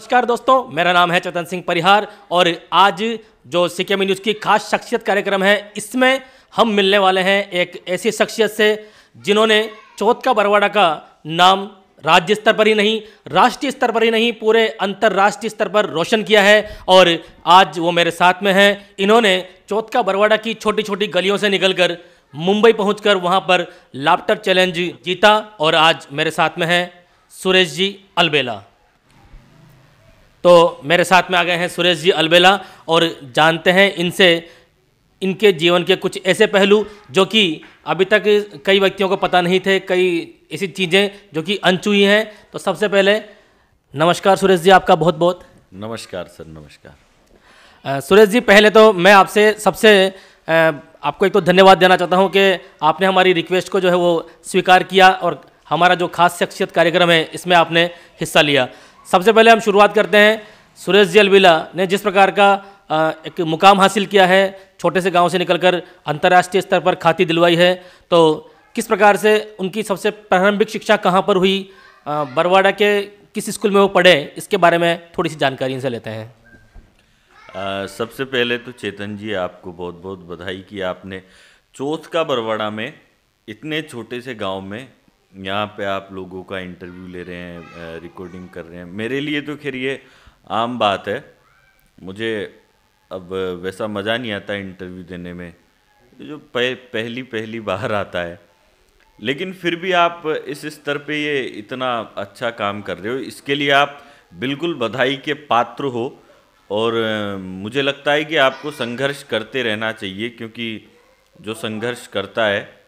नमस्कार दोस्तों मेरा नाम है चेतन सिंह परिहार और आज जो सिक्किम न्यूज़ की खास शख्सियत कार्यक्रम है इसमें हम मिलने वाले हैं एक ऐसी शख्सियत से जिन्होंने चौथ का बरवाड़ा का नाम राज्य स्तर पर ही नहीं राष्ट्रीय स्तर पर ही नहीं पूरे अंतर्राष्ट्रीय स्तर पर रोशन किया है और आज वो मेरे साथ में हैं इन्होंने चौथ का बरवाड़ा की छोटी छोटी गलियों से निकलकर मुंबई कर वहां पर लाप्टर चैलेंज जीता और आज मेरे साथ में हैं सुरेश जी अलबेला तो मेरे साथ में आ गए हैं सुरेश जी अलबेला और जानते हैं इनसे इनके जीवन के कुछ ऐसे पहलू जो कि अभी तक कई व्यक्तियों को पता नहीं थे कई ऐसी चीज़ें जो कि अनचुई हैं तो सबसे पहले नमस्कार सुरेश जी आपका बहुत बहुत नमस्कार सर नमस्कार आ, सुरेश जी पहले तो मैं आपसे सबसे आपको एक तो धन्यवाद देना चाहता हूँ कि आपने हमारी रिक्वेस्ट को जो है वो स्वीकार किया और हमारा जो खास शख्सियत कार्यक्रम है इसमें आपने हिस्सा लिया सबसे पहले हम शुरुआत करते हैं सुरेश जी अलविला ने जिस प्रकार का एक मुकाम हासिल किया है छोटे से गांव से निकलकर अंतर्राष्ट्रीय स्तर पर खाती दिलवाई है तो किस प्रकार से उनकी सबसे प्रारंभिक शिक्षा कहाँ पर हुई बरवाड़ा के किस स्कूल में वो पढ़े इसके बारे में थोड़ी सी जानकारी इनसे लेते हैं आ, सबसे पहले तो चेतन जी आपको बहुत बहुत बधाई कि आपने चौथ का बरवाड़ा में इतने छोटे से गांव में यहाँ पे आप लोगों का इंटरव्यू ले रहे हैं रिकॉर्डिंग कर रहे हैं मेरे लिए तो खैर ये आम बात है मुझे अब वैसा मज़ा नहीं आता इंटरव्यू देने में जो पह, पहली पहली बाहर आता है लेकिन फिर भी आप इस स्तर पे ये इतना अच्छा काम कर रहे हो इसके लिए आप बिल्कुल बधाई के पात्र हो और मुझे लगता है कि आपको संघर्ष करते रहना चाहिए क्योंकि जो संघर्ष करता है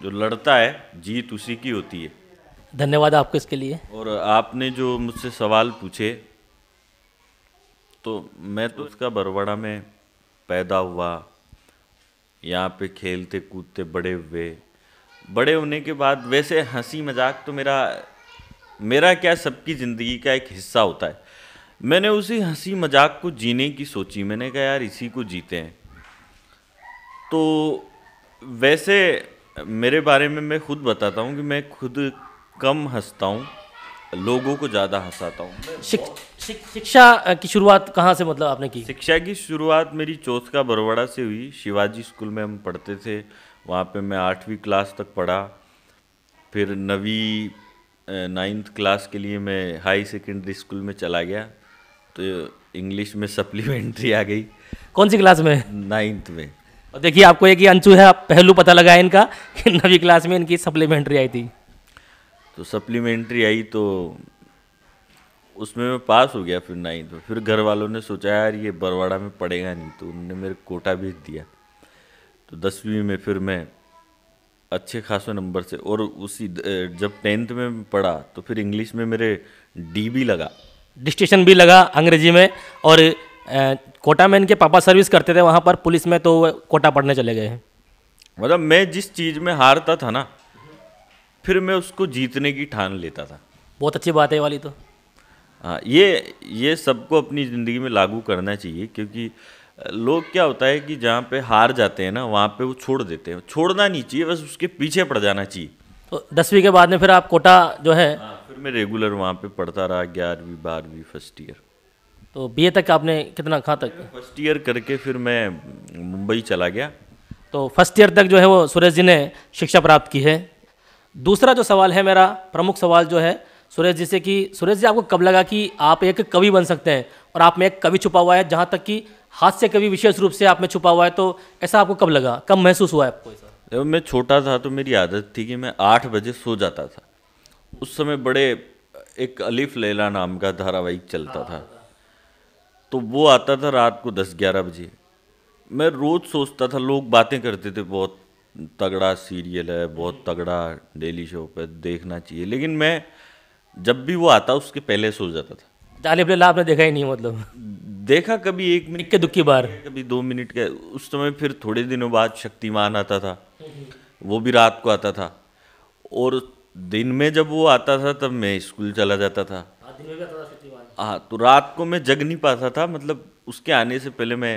जो लड़ता है जीत उसी की होती है धन्यवाद आपको इसके लिए और आपने जो मुझसे सवाल पूछे तो मैं तो उसका बरवाड़ा में पैदा हुआ यहाँ पे खेलते कूदते बड़े हुए बड़े होने के बाद वैसे हंसी मजाक तो मेरा मेरा क्या सबकी ज़िंदगी का एक हिस्सा होता है मैंने उसी हंसी मजाक को जीने की सोची मैंने कहा यार इसी को जीते हैं तो वैसे मेरे बारे में मैं खुद बताता हूँ कि मैं खुद कम हंसता हूँ लोगों को ज़्यादा हंसाता हूँ शिक, शिक, शिक्षा की शुरुआत कहाँ से मतलब आपने की शिक्षा की शुरुआत मेरी चौथ का बरवाड़ा से हुई शिवाजी स्कूल में हम पढ़ते थे वहाँ पे मैं आठवीं क्लास तक पढ़ा फिर नवी नाइन्थ क्लास के लिए मैं हाई सेकेंडरी स्कूल में चला गया तो इंग्लिश में सप्लीमेंट्री आ गई कौन सी क्लास में नाइन्थ में और देखिए आपको एक ही अंशु है आप पहलू पता लगा है इनका कि नवी क्लास में इनकी सप्लीमेंट्री आई थी तो सप्लीमेंट्री आई तो उसमें मैं पास हो गया फिर नाइन्थ में फिर घर वालों ने सोचा यार ये बरवाड़ा में पढ़ेगा नहीं तो उन्होंने मेरे कोटा भेज दिया तो दसवीं में फिर मैं अच्छे खासे नंबर से और उसी जब टेंथ में पढ़ा तो फिर इंग्लिश में मेरे डी भी लगा डिस्टिशन भी लगा अंग्रेजी में और कोटा में इनके पापा सर्विस करते थे वहाँ पर पुलिस में तो कोटा पढ़ने चले गए हैं मतलब मैं जिस चीज़ में हारता था ना फिर मैं उसको जीतने की ठान लेता था बहुत अच्छी बात है वाली तो हाँ ये ये सबको अपनी ज़िंदगी में लागू करना चाहिए क्योंकि लोग क्या होता है कि जहाँ पे हार जाते हैं ना वहाँ पे वो छोड़ देते हैं छोड़ना नहीं चाहिए बस उसके पीछे पड़ जाना चाहिए तो दसवीं के बाद में फिर आप कोटा जो है आ, हाँ, फिर मैं रेगुलर वहाँ पे पढ़ता रहा ग्यारहवीं बारहवीं फर्स्ट ईयर तो बी तक आपने कितना कहाँ तक फर्स्ट ईयर करके फिर मैं मुंबई चला गया तो फर्स्ट ईयर तक जो है वो सुरेश जी ने शिक्षा प्राप्त की है दूसरा जो सवाल है मेरा प्रमुख सवाल जो है सुरेश जी से कि सुरेश जी आपको कब लगा कि आप एक कवि बन सकते हैं और आप में एक कवि छुपा हुआ है जहाँ तक कि हास्य कवि विशेष रूप से आप में छुपा हुआ है तो ऐसा आपको कब लगा कब महसूस हुआ है आपको ऐसा जब मैं छोटा था तो मेरी आदत थी कि मैं आठ बजे सो जाता था उस समय बड़े एक अलीफ लेला नाम का धारावाहिक चलता था तो वो आता था रात को दस ग्यारह बजे मैं रोज़ सोचता था लोग बातें करते थे बहुत तगड़ा सीरियल है बहुत हम्म। तगड़ा डेली शो पे देखना चाहिए लेकिन मैं जब भी वो आता उसके पहले सो जाता था तालिब लाला आपने देखा ही नहीं मतलब देखा कभी एक मिनट के दुखी बार कभी दो मिनट के उस समय फिर थोड़े दिनों बाद शक्तिमान आता था वो भी रात को आता था और दिन में जब वो आता था तब मैं स्कूल चला जाता था हाँ, दिन में हाँ तो रात को मैं जग नहीं पाता था मतलब उसके आने से पहले मैं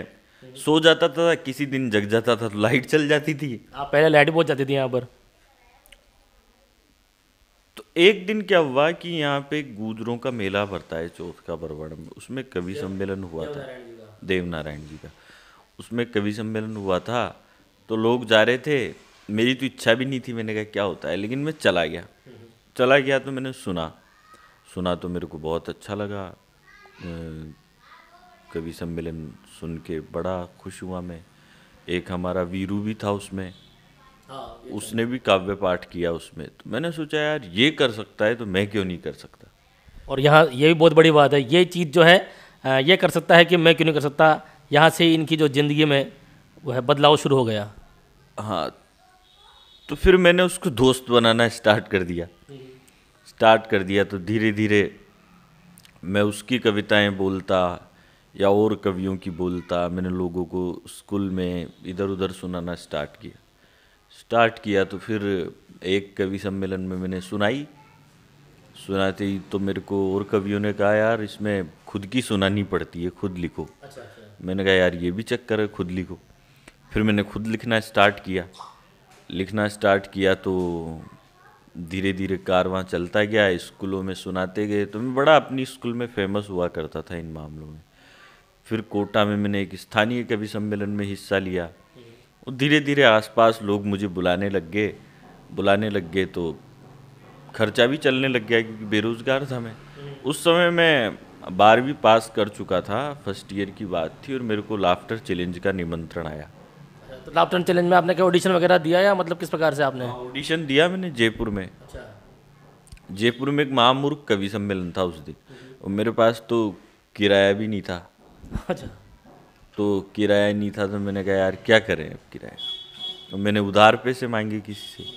सो जाता था किसी दिन जग जाता था तो लाइट चल जाती थी आप हाँ, पहले लाइट बहुत जाती थी यहाँ पर तो एक दिन क्या हुआ कि यहाँ पे गुजरों का मेला भरता है चौथ का बरवाड़ा में उसमें कवि सम्मेलन हुआ था देवनारायण जी का उसमें कवि सम्मेलन हुआ था तो लोग जा रहे थे मेरी तो इच्छा भी नहीं थी मैंने कहा क्या होता है लेकिन मैं चला गया हम्म। चला गया तो मैंने सुना सुना तो मेरे को बहुत अच्छा लगा कवि सम्मेलन सुन के बड़ा खुश हुआ मैं एक हमारा वीरू भी था उसमें हाँ, तो उसने भी काव्य पाठ किया उसमें तो मैंने सोचा यार ये कर सकता है तो मैं क्यों नहीं कर सकता और यहाँ ये भी बहुत बड़ी बात है ये चीज़ जो है ये कर सकता है कि मैं क्यों नहीं कर सकता यहाँ से इनकी जो ज़िंदगी में वह बदलाव शुरू हो गया हाँ तो फिर मैंने उसको दोस्त बनाना स्टार्ट कर दिया हम्म। स्टार्ट कर दिया तो धीरे धीरे मैं उसकी कविताएं बोलता या और कवियों की बोलता मैंने लोगों को स्कूल में इधर उधर सुनाना स्टार्ट किया स्टार्ट किया तो फिर एक कवि सम्मेलन में मैंने सुनाई सुनाते ही तो मेरे को और कवियों ने कहा यार इसमें खुद की सुनानी पड़ती है खुद लिखो अच्छा, अच्छा। मैंने कहा यार ये भी चक्कर है खुद लिखो फिर मैंने खुद लिखना स्टार्ट किया लिखना स्टार्ट किया तो धीरे धीरे कारवां चलता गया स्कूलों में सुनाते गए तो मैं बड़ा अपनी स्कूल में फेमस हुआ करता था इन मामलों में फिर कोटा में मैंने एक स्थानीय कवि सम्मेलन में हिस्सा लिया और धीरे धीरे आसपास लोग मुझे बुलाने लग गए बुलाने लग गए तो खर्चा भी चलने लग गया क्योंकि बेरोज़गार था मैं उस समय मैं बारहवीं पास कर चुका था फर्स्ट ईयर की बात थी और मेरे को लाफ्टर चैलेंज का निमंत्रण आया तो लापटन चैलेंज में आपने क्या ऑडिशन वगैरह दिया या मतलब किस प्रकार से आपने ऑडिशन हाँ, दिया मैंने जयपुर में अच्छा जयपुर में एक महामूर्ख कवि सम्मेलन था उस दिन हम्म। और मेरे पास तो किराया भी नहीं था अच्छा तो किराया नहीं था तो मैंने कहा यार क्या करें अब किराया तो मैंने उधार पैसे मांगे किसी से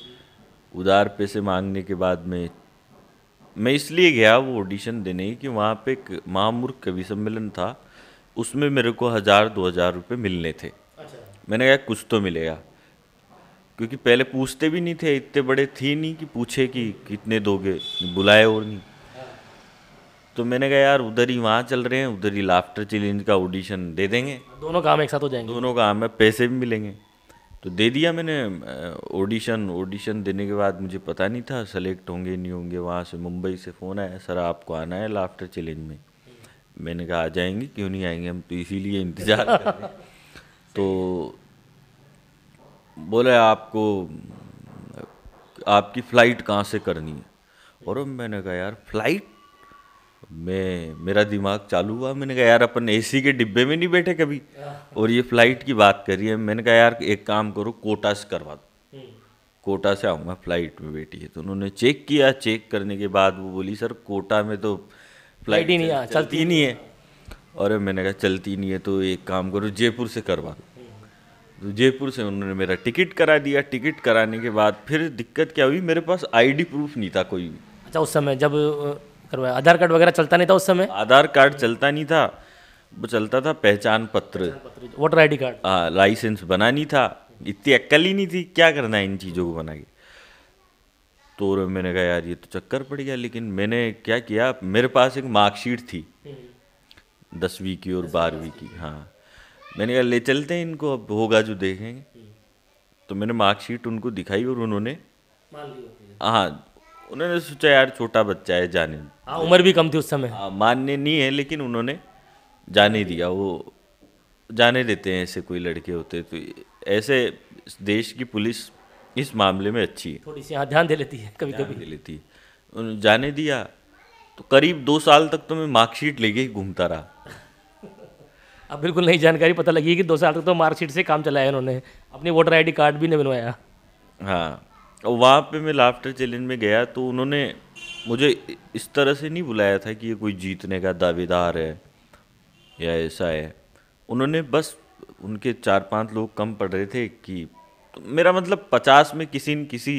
उधार पैसे मांगने के बाद में मैं इसलिए गया वो ऑडिशन देने कि वहाँ पे एक महामूर्ख कवि सम्मेलन था उसमें मेरे को हज़ार दो हज़ार रुपये मिलने थे मैंने कहा कुछ तो मिलेगा क्योंकि पहले पूछते भी नहीं थे इतने बड़े थे नहीं कि पूछे कि कितने दोगे बुलाए और नहीं तो मैंने कहा यार उधर ही वहाँ चल रहे हैं उधर ही लाफ्टर चैलेंज का ऑडिशन दे देंगे दोनों काम एक साथ हो जाएंगे दोनों काम है पैसे भी मिलेंगे तो दे दिया मैंने ऑडिशन ऑडिशन देने के बाद मुझे पता नहीं था सेलेक्ट होंगे नहीं होंगे वहाँ से मुंबई से फ़ोन आया सर आपको आना है लाफ्टर चैलेंज में मैंने कहा आ जाएंगे क्यों नहीं आएंगे हम तो इसीलिए इंतज़ार कर रहे हैं तो बोले आपको आपकी फ़्लाइट कहाँ से करनी है और मैंने कहा यार फ्लाइट मैं मेरा दिमाग चालू हुआ मैंने कहा यार अपन एसी के डिब्बे में नहीं बैठे कभी और ये फ़्लाइट की बात कर रही है मैंने कहा यार एक काम करो कोटा से करवा दो कोटा से आऊँगा फ़्लाइट में बैठी है तो उन्होंने चेक किया चेक करने के बाद वो बोली सर कोटा में तो फ्लाइट ही नहीं चलती नहीं है और मैंने कहा चलती नहीं है तो एक काम करो जयपुर से करवा तो जयपुर से उन्होंने मेरा टिकट करा दिया टिकट कराने के बाद फिर दिक्कत क्या हुई मेरे पास आईडी प्रूफ नहीं था कोई भी अच्छा उस समय जब करवाया आधार कार्ड वगैरह चलता नहीं था उस समय आधार कार्ड चलता नहीं था वो चलता था पहचान पत्र वोटर आई कार्ड हाँ लाइसेंस बना नहीं था इतनी अक्कल ही नहीं थी क्या करना है इन चीज़ों को बना के तो मैंने कहा यार ये तो चक्कर पड़ गया लेकिन मैंने क्या किया मेरे पास एक मार्कशीट थी हम्म। दसवीं की और बारहवीं की हाँ मैंने कहा ले चलते हैं इनको अब होगा जो देखेंगे तो मैंने मार्कशीट उनको दिखाई और उन्होंने हाँ, हाँ उन्होंने सोचा यार छोटा बच्चा है जाने हाँ, उम्र भी कम थी उस समय हाँ, मान्य नहीं है लेकिन उन्होंने जाने दिया वो जाने देते हैं ऐसे कोई लड़के होते तो ऐसे देश की पुलिस इस मामले में अच्छी है थोड़ी सी हाँ ध्यान दे लेती है कभी कभी दे लेती है जाने दिया तो करीब दो साल तक तो मैं मार्कशीट लेके ही घूमता रहा अब बिल्कुल नई जानकारी पता लगी कि दो साल तक तो मार्कशीट से काम चलाया इन्होंने अपने वोटर आईडी कार्ड भी नहीं बनवाया हाँ और वहाँ पे मैं लाफ्टर चैलेंज में गया तो उन्होंने मुझे इस तरह से नहीं बुलाया था कि ये कोई जीतने का दावेदार है या ऐसा है उन्होंने बस उनके चार पांच लोग कम पड़ रहे थे कि तो मेरा मतलब पचास में किसी न किसी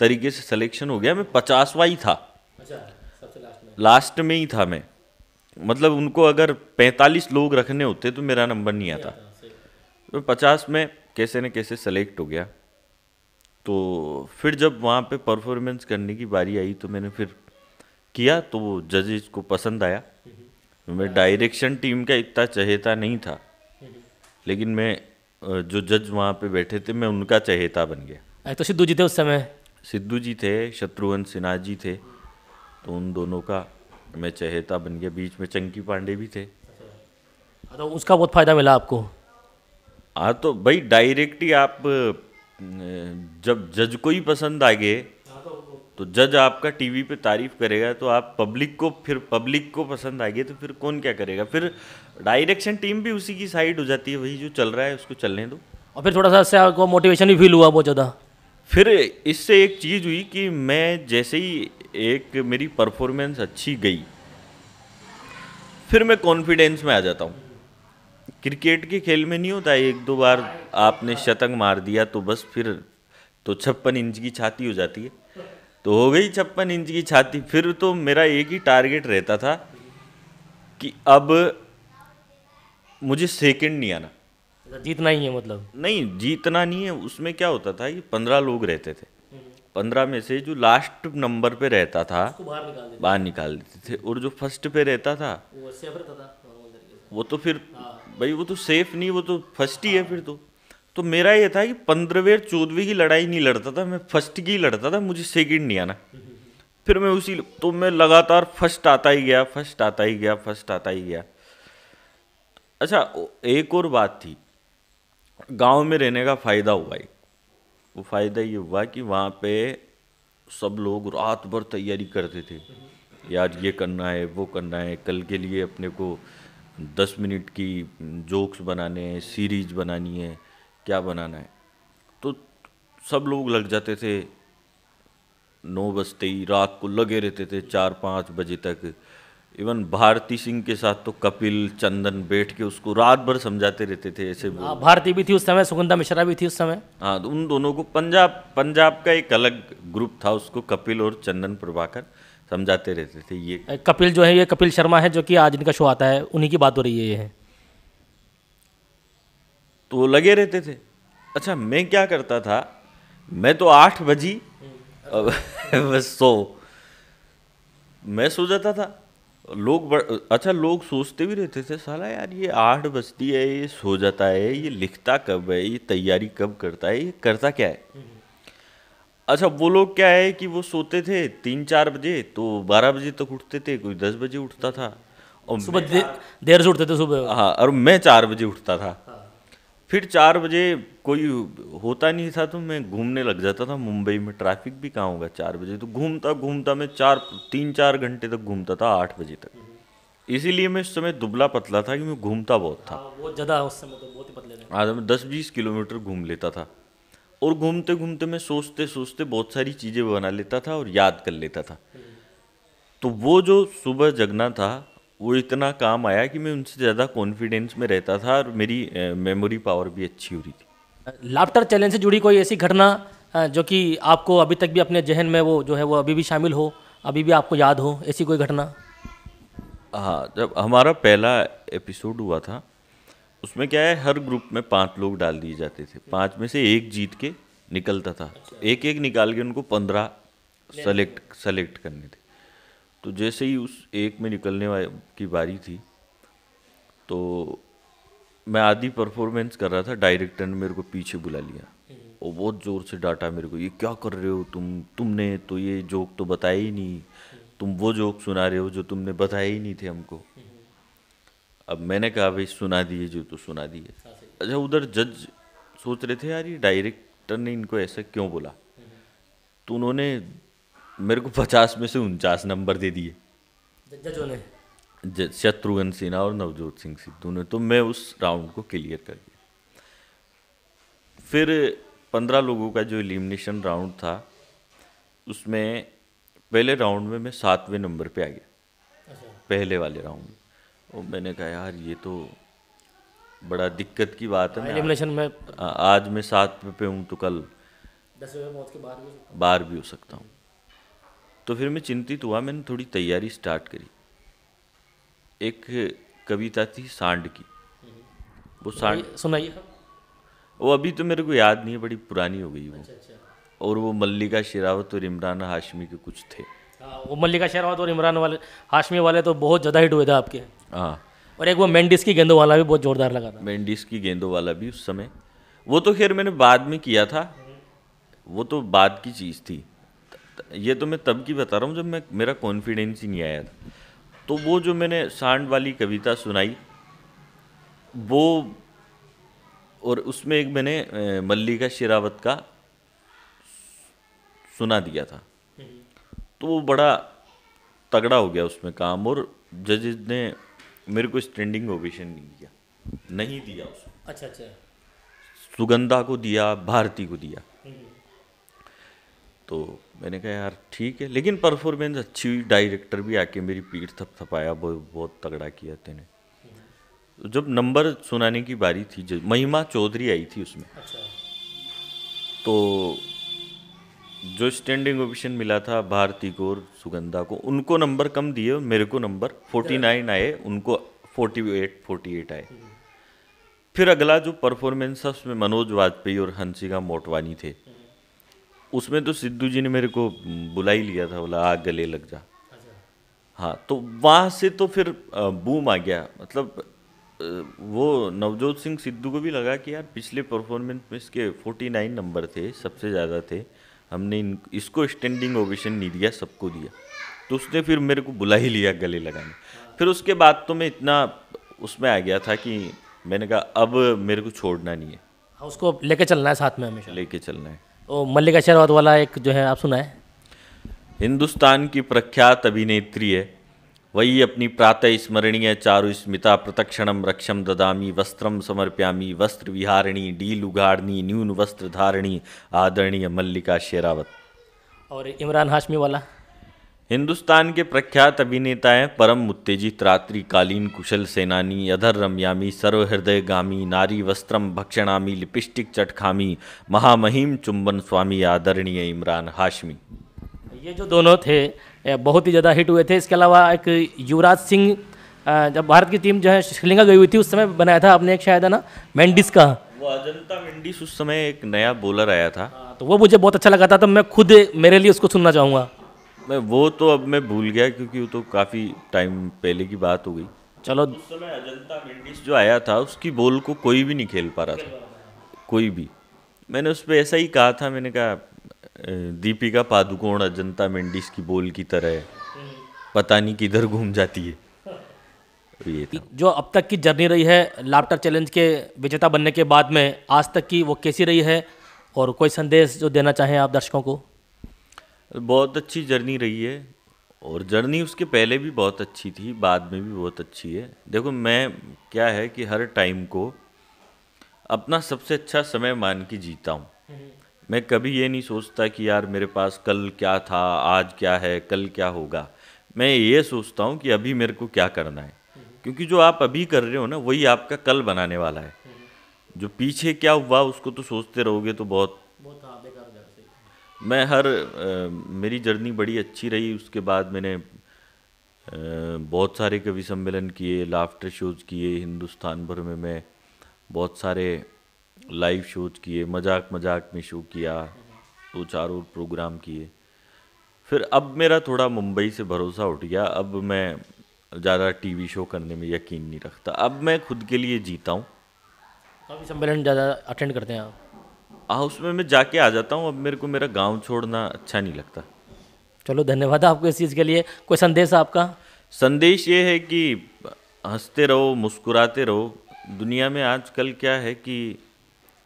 तरीके से सिलेक्शन हो गया मैं पचासवा ही था अच्छा। लास्ट में ही था मैं मतलब उनको अगर 45 लोग रखने होते तो मेरा नंबर नहीं आता तो पचास में कैसे न कैसे सेलेक्ट हो गया तो फिर जब वहाँ पे परफॉर्मेंस करने की बारी आई तो मैंने फिर किया तो वो जजेज को पसंद आया मैं डायरेक्शन टीम का इतना चहेता नहीं था लेकिन मैं जो जज वहाँ पे बैठे थे मैं उनका चहेता बन गया तो सिद्धू जी थे उस समय सिद्धू जी थे शत्रुघ्न सिन्हा जी थे तो उन दोनों का मैं चहेता बन गया बीच में चंकी पांडे भी थे अच्छा, तो उसका बहुत फ़ायदा मिला आपको हाँ तो भाई डायरेक्ट ही आप जब जज को ही पसंद आ गए तो जज आपका टीवी पे तारीफ करेगा तो आप पब्लिक को फिर पब्लिक को पसंद आ तो फिर कौन क्या करेगा फिर डायरेक्शन टीम भी उसी की साइड हो जाती है वही जो चल रहा है उसको चलने दो और फिर थोड़ा सा आपको मोटिवेशन भी फील हुआ बहुत ज़्यादा फिर इससे एक चीज़ हुई कि मैं जैसे ही एक मेरी परफॉर्मेंस अच्छी गई फिर मैं कॉन्फिडेंस में आ जाता हूँ क्रिकेट के खेल में नहीं होता एक दो बार आपने शतक मार दिया तो बस फिर तो छप्पन इंच की छाती हो जाती है तो हो गई छप्पन इंच की छाती फिर तो मेरा एक ही टारगेट रहता था कि अब मुझे सेकंड नहीं आना जीतना ही है मतलब नहीं जीतना नहीं है उसमें क्या होता था कि पंद्रह लोग रहते थे पंद्रह में से जो लास्ट नंबर पे रहता था बाहर निकाल देते थे और जो फर्स्ट पे रहता था वो, था, वो तो फिर हाँ। भाई वो तो सेफ नहीं वो तो फर्स्ट ही है फिर तो तो मेरा ये था कि पंद्रहवें और चौदहवीं की लड़ाई नहीं लड़ता था मैं फर्स्ट की लड़ता था मुझे सेकंड नहीं आना फिर मैं उसी तो मैं लगातार फर्स्ट आता ही गया फर्स्ट आता ही गया फर्स्ट आता ही गया अच्छा एक और बात थी गांव में रहने का फ़ायदा हुआ एक वो फ़ायदा ये हुआ कि वहाँ पे सब लोग रात भर तैयारी करते थे यार ये करना है वो करना है कल के लिए अपने को दस मिनट की जोक्स बनाने हैं सीरीज बनानी है क्या बनाना है तो सब लोग लग जाते थे नौ बजते ही रात को लगे रहते थे चार पाँच बजे तक इवन भारती सिंह के साथ तो कपिल चंदन बैठ के उसको रात भर समझाते रहते थे ऐसे हाँ, भारती भी थी उस समय सुगंधा मिश्रा भी थी उस समय हाँ तो उन दोनों को पंजाब पंजाब का एक अलग ग्रुप था उसको कपिल और चंदन प्रभाकर समझाते रहते थे ये कपिल जो है ये कपिल शर्मा है जो कि आज इनका शो आता है उन्हीं की बात हो रही है ये है तो लगे रहते थे अच्छा मैं क्या करता था मैं तो आठ बजी हम्म। बस सो मैं सो जाता था लोग अच्छा लोग सोचते भी रहते थे साला यार ये आठ बजती है ये सो जाता है ये लिखता कब है ये तैयारी कब करता है ये करता क्या है अच्छा वो लोग क्या है कि वो सोते थे तीन चार बजे तो बारह बजे तक तो उठते थे कोई दस बजे उठता था और सुबह देर से उठते थे सुबह हाँ और मैं चार बजे उठता था फिर चार बजे कोई होता नहीं था तो मैं घूमने लग जाता था मुंबई में ट्रैफिक भी कहाँ होगा चार बजे तो घूमता घूमता मैं चार तीन चार घंटे तक घूमता था आठ बजे तक इसीलिए मैं उस समय दुबला पतला था कि मैं घूमता बहुत था हाँ, बहुत ज़्यादा उस समय तो बहुत ही पतले थे आज मैं दस बीस किलोमीटर घूम लेता था और घूमते घूमते मैं सोचते सोचते बहुत सारी चीज़ें बना लेता था और याद कर लेता था हम्म। तो वो जो सुबह जगना था वो इतना काम आया कि मैं उनसे ज़्यादा कॉन्फिडेंस में रहता था और मेरी मेमोरी पावर भी अच्छी हो रही थी लाफ्टर चैलेंज से जुड़ी कोई ऐसी घटना जो कि आपको अभी तक भी अपने जहन में वो जो है वो अभी भी शामिल हो अभी भी आपको याद हो ऐसी कोई घटना हाँ जब हमारा पहला एपिसोड हुआ था उसमें क्या है हर ग्रुप में पांच लोग डाल दिए जाते थे पांच में से एक जीत के निकलता था एक एक निकाल के उनको पंद्रह सेलेक्ट सेलेक्ट करने थे तो जैसे ही उस एक में निकलने की बारी थी तो मैं आधी परफॉर्मेंस कर रहा था डायरेक्टर ने मेरे को पीछे बुला लिया हम्म। और बहुत ज़ोर से डांटा मेरे को ये क्या कर रहे हो तुम तुमने तो ये जोक तो बताया ही नहीं हम्म। तुम वो जोक सुना रहे हो जो तुमने बताया ही नहीं थे हमको हम्म। अब मैंने कहा भाई सुना दिए जो तो सुना दिए हाँ, अच्छा उधर जज सोच रहे थे यार ये डायरेक्टर ने इनको ऐसा क्यों बोला तो उन्होंने मेरे को पचास में से उनचास नंबर दे दिए शत्रुघ्न सिन्हा और नवजोत सिंह सिद्धू ने तो मैं उस राउंड को क्लियर कर दिया फिर पंद्रह लोगों का जो एलिमिनेशन राउंड था उसमें पहले राउंड में मैं सातवें नंबर पे आ गया अच्छा। पहले वाले राउंड में और मैंने कहा यार ये तो बड़ा दिक्कत की बात है एलिमिनेशन में आज मैं सात पे, हूँ तो कल बार भी हो सकता हूँ तो फिर मैं चिंतित हुआ मैंने थोड़ी तैयारी स्टार्ट करी एक कविता थी सांड की वो सांड सुनाइए वो अभी तो मेरे को याद नहीं है बड़ी पुरानी हो गई वो अच्छा, अच्छा। और वो मल्लिका शेरावत और इमरान हाशमी के कुछ थे आ, हाँ, वो मल्लिका शेरावत और इमरान वाले हाशमी वाले तो बहुत ज़्यादा हिट हुए थे आपके हाँ और एक वो मेंडिस की गेंदों वाला भी बहुत जोरदार लगा था मेंडिस की गेंदों वाला भी उस समय वो तो खैर मैंने बाद में किया था हम्म। वो तो बाद की चीज़ थी ये तो मैं तब की बता रहा हूँ जब मैं मेरा कॉन्फिडेंस ही नहीं आया था तो वो जो मैंने सांड वाली कविता सुनाई वो और उसमें एक मैंने मल्लिका शिरावत का सुना दिया था तो वो बड़ा तगड़ा हो गया उसमें काम और जजेज ने मेरे को स्टैंडिंग ओवेशन नहीं दिया नहीं दिया उसको अच्छा अच्छा सुगंधा को दिया भारती को दिया तो मैंने कहा यार ठीक है लेकिन परफॉर्मेंस अच्छी हुई डायरेक्टर भी आके मेरी पीठ थपथपाया बहुत बहुत तगड़ा किया तेने जब नंबर सुनाने की बारी थी महिमा चौधरी आई थी उसमें अच्छा। तो जो स्टैंडिंग ओविशन मिला था भारती को और सुगंधा को उनको नंबर कम दिए मेरे को नंबर फोर्टी नाइन आए उनको फोर्टी एट फोर्टी एट आए हम्म। फिर अगला जो परफॉर्मेंस था उसमें मनोज वाजपेयी और हंसिका मोटवानी थे हम्म। उसमें तो सिद्धू जी ने मेरे को बुला ही लिया था बोला आग गले लग जा अच्छा। हाँ तो वहाँ से तो फिर बूम आ गया मतलब वो नवजोत सिंह सिद्धू को भी लगा कि यार पिछले परफॉर्मेंस में इसके 49 नंबर थे सबसे ज़्यादा थे हमने इन इसको स्टैंडिंग ओवेशन नहीं दिया सबको दिया तो उसने फिर मेरे को बुला ही लिया गले लगाने फिर उसके बाद तो मैं इतना उसमें आ गया था कि मैंने कहा अब मेरे को छोड़ना नहीं है हाँ, उसको लेके चलना है साथ में हमेशा लेके चलना है तो मल्लिका शेरावत वाला एक जो है आप सुना है हिंदुस्तान की प्रख्यात अभिनेत्री है वही अपनी प्रातः स्मरणीय चारु स्मिता प्रतक्षणम रक्षम ददामी वस्त्रम समर्प्यामी वस्त्र विहारिणी डील उघाड़नी न्यून वस्त्र धारणी आदरणीय मल्लिका शेरावत और इमरान हाशमी वाला हिंदुस्तान के प्रख्यात अभिनेता हैं परम उत्तेजित रात्रिकालीन कुशल सेनानी अधर रमयामी गामी नारी वस्त्रम भक्षणामी लिपिस्टिक चटखामी महामहिम चुंबन स्वामी आदरणीय इमरान हाशमी ये जो दोनों थे बहुत ही ज़्यादा हिट हुए थे इसके अलावा एक युवराज सिंह जब भारत की टीम जो है श्रीलंका गई हुई थी उस समय बनाया था आपने एक शायद है ना मेंडिस का वो अजंता मेंडिस उस समय एक नया बॉलर आया था हाँ, तो वो मुझे बहुत अच्छा लगा था तो मैं खुद मेरे लिए उसको सुनना चाहूँगा मैं वो तो अब मैं भूल गया क्योंकि वो तो काफ़ी टाइम पहले की बात हो गई चलो उस समय अजंता विंडीज जो आया था उसकी बॉल को कोई भी नहीं खेल पा रहा था कोई भी मैंने उस पर ऐसा ही कहा था मैंने कहा दीपिका पादुकोण अजंता मेंडिस की बोल की तरह है पता नहीं किधर घूम जाती है ये जो अब तक की जर्नी रही है लाफ्टर चैलेंज के विजेता बनने के बाद में आज तक की वो कैसी रही है और कोई संदेश जो देना चाहें आप दर्शकों को बहुत अच्छी जर्नी रही है और जर्नी उसके पहले भी बहुत अच्छी थी बाद में भी बहुत अच्छी है देखो मैं क्या है कि हर टाइम को अपना सबसे अच्छा समय मान के जीता हूँ हम्म। मैं कभी ये नहीं सोचता कि यार मेरे पास कल क्या था आज क्या है कल क्या होगा मैं ये सोचता हूँ कि अभी मेरे को क्या करना है हम्म। क्योंकि जो आप अभी कर रहे हो ना वही आपका कल बनाने वाला है हम्म। जो पीछे क्या हुआ उसको तो सोचते रहोगे तो बहुत मैं हर आ, मेरी जर्नी बड़ी अच्छी रही उसके बाद मैंने बहुत सारे कवि सम्मेलन किए लाफ्टर शोज किए हिंदुस्तान भर में मैं बहुत सारे लाइव शोज किए मजाक मजाक में शो किया दो चार और प्रोग्राम किए फिर अब मेरा थोड़ा मुंबई से भरोसा उठ गया अब मैं ज़्यादा टीवी शो करने में यकीन नहीं रखता अब मैं खुद के लिए जीता हूँ कवि सम्मेलन ज़्यादा अटेंड करते हैं आप हाउस में मैं जाके आ जाता हूँ अब मेरे को मेरा गांव छोड़ना अच्छा नहीं लगता चलो धन्यवाद आपको इस चीज़ के लिए कोई संदेश आपका संदेश ये है कि हंसते रहो मुस्कुराते रहो दुनिया में आजकल क्या है कि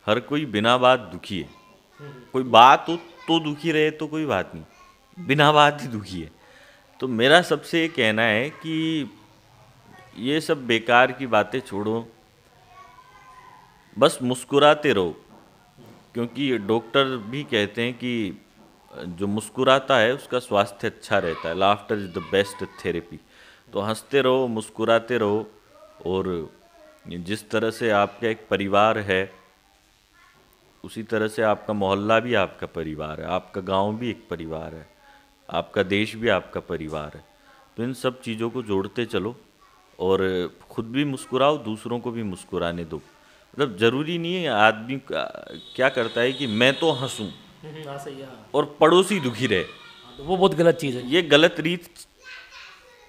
हर कोई बिना बात दुखी है कोई बात हो तो दुखी रहे तो कोई बात नहीं बिना बात ही दुखी है तो मेरा सबसे ये कहना है कि ये सब बेकार की बातें छोड़ो बस मुस्कुराते रहो क्योंकि डॉक्टर भी कहते हैं कि जो मुस्कुराता है उसका स्वास्थ्य अच्छा रहता है laughter is the best therapy तो हंसते रहो मुस्कुराते रहो और जिस तरह से आपका एक परिवार है उसी तरह से आपका मोहल्ला भी आपका परिवार है आपका गांव भी एक परिवार है आपका देश भी आपका परिवार है तो इन सब चीज़ों को जोड़ते चलो और ख़ुद भी मुस्कुराओ दूसरों को भी मुस्कुराने दो मतलब ज़रूरी नहीं है आदमी क्या करता है कि मैं तो हंसूँ हम्म, हाँ, हाँ। और पड़ोसी दुखी रहे हाँ, तो वो बहुत गलत चीज़ है ये गलत रीत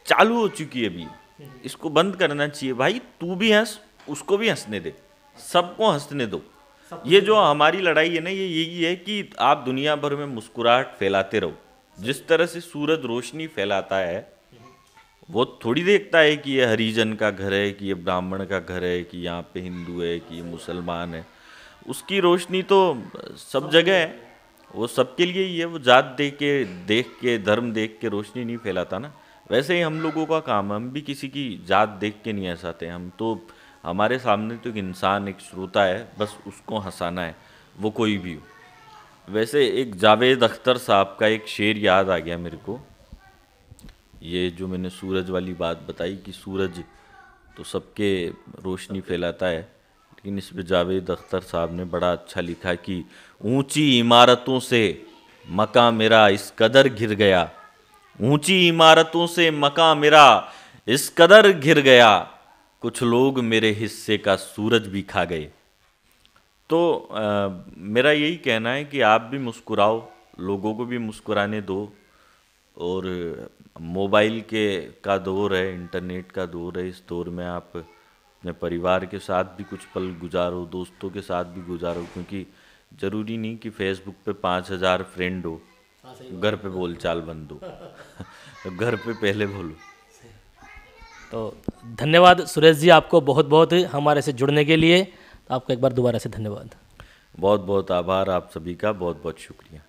चालू हो चुकी है अभी हम्म। इसको बंद करना चाहिए भाई तू भी हंस उसको भी हंसने दे सबको हंसने दो ये जो हमारी लड़ाई है ना ये यही है कि आप दुनिया भर में मुस्कुराहट फैलाते रहो जिस तरह से सूरज रोशनी फैलाता है वो थोड़ी देखता है कि ये हरिजन का घर है कि ये ब्राह्मण का घर है कि यहाँ पे हिंदू है कि ये मुसलमान है उसकी रोशनी तो सब जगह है वो सबके लिए ही है वो जात दे के देख के धर्म देख के रोशनी नहीं फैलाता ना वैसे ही हम लोगों का काम हम भी किसी की जात देख के नहीं हंसाते हम तो हमारे सामने तो एक इंसान एक श्रोता है बस उसको हंसाना है वो कोई भी हो वैसे एक जावेद अख्तर साहब का एक शेर याद आ गया मेरे को ये जो मैंने सूरज वाली बात बताई कि सूरज तो सबके रोशनी फैलाता है लेकिन इस पर जावेद अख्तर साहब ने बड़ा अच्छा लिखा कि ऊंची इमारतों से मका मेरा इस कदर घिर गया ऊंची इमारतों से मका मेरा इस कदर घिर गया कुछ लोग मेरे हिस्से का सूरज भी खा गए तो आ, मेरा यही कहना है कि आप भी मुस्कुराओ लोगों को भी मुस्कुराने दो और मोबाइल के का दौर है इंटरनेट का दौर है इस दौर में आप अपने परिवार के साथ भी कुछ पल गुजारो दोस्तों के साथ भी गुजारो क्योंकि ज़रूरी नहीं कि फेसबुक पे पाँच हज़ार फ्रेंड हो हाँ, घर पे बोल चाल बंद हो घर पे पहले बोलो तो धन्यवाद सुरेश जी आपको बहुत बहुत हमारे से जुड़ने के लिए तो आपको एक बार दोबारा से धन्यवाद बहुत बहुत आभार आप सभी का बहुत बहुत शुक्रिया